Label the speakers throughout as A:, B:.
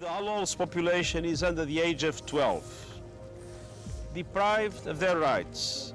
A: The Alol's population is under the age of 12, deprived of their rights.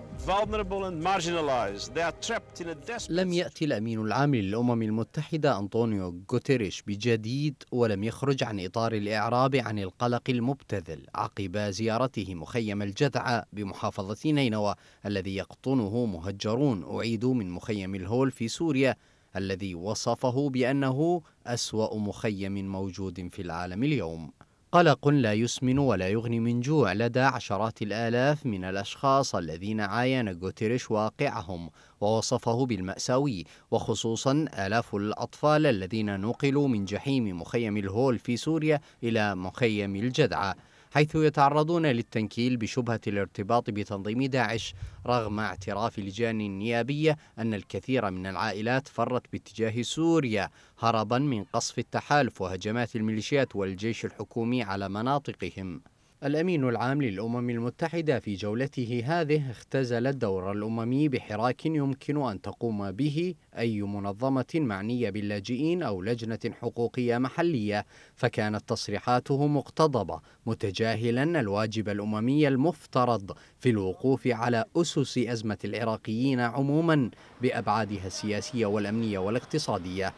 A: لم يأتي الأمين العام للأمم المتحدة أنطونيو غوتيريش بجديد ولم يخرج عن إطار الإعراب عن القلق المبتذل عقب زيارته مخيم الجذعة بمحافظة نينوى الذي يقطنه مهجرون أعيدوا من مخيم الهول في سوريا الذي وصفه بأنه أسوأ مخيم موجود في العالم اليوم قلق لا يسمن ولا يغني من جوع لدى عشرات الآلاف من الأشخاص الذين عاين جوتريش واقعهم ووصفه بالمأساوي وخصوصا آلاف الأطفال الذين نقلوا من جحيم مخيم الهول في سوريا إلى مخيم الجدعة حيث يتعرضون للتنكيل بشبهة الارتباط بتنظيم داعش رغم اعتراف لجان النيابية أن الكثير من العائلات فرت باتجاه سوريا هربا من قصف التحالف وهجمات الميليشيات والجيش الحكومي على مناطقهم الأمين العام للأمم المتحدة في جولته هذه اختزل الدور الأممي بحراك يمكن أن تقوم به أي منظمة معنية باللاجئين أو لجنة حقوقية محلية فكانت تصريحاته مقتضبة متجاهلا الواجب الأممي المفترض في الوقوف على أسس أزمة العراقيين عموما بأبعادها السياسية والأمنية والاقتصادية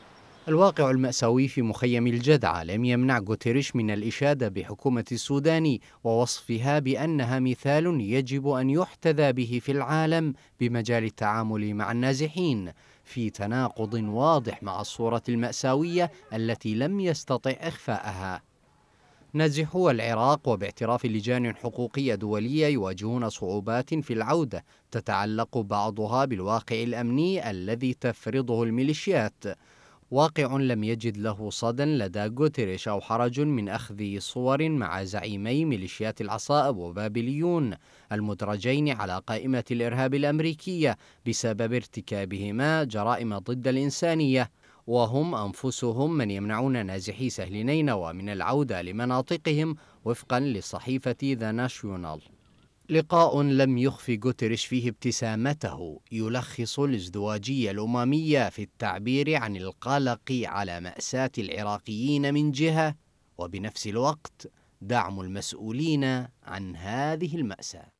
A: الواقع المأساوي في مخيم الجدعة لم يمنع غوتيريش من الإشادة بحكومة السودان ووصفها بأنها مثال يجب أن يحتذى به في العالم بمجال التعامل مع النازحين في تناقض واضح مع الصورة المأساوية التي لم يستطع إخفاءها نازحو العراق وباعتراف لجان حقوقية دولية يواجهون صعوبات في العودة تتعلق بعضها بالواقع الأمني الذي تفرضه الميليشيات واقع لم يجد له صدى لدى غوتيريش أو حرج من أخذ صور مع زعيمي ميليشيات العصائب وبابليون المدرجين على قائمة الإرهاب الأمريكية بسبب ارتكابهما جرائم ضد الإنسانية وهم أنفسهم من يمنعون نازحي سهل نينوى من العودة لمناطقهم وفقا لصحيفة ذا ناشيونال لقاء لم يخف جوتريش فيه ابتسامته يلخص الازدواجية الأممية في التعبير عن القلق على مأساة العراقيين من جهة وبنفس الوقت دعم المسؤولين عن هذه المأساة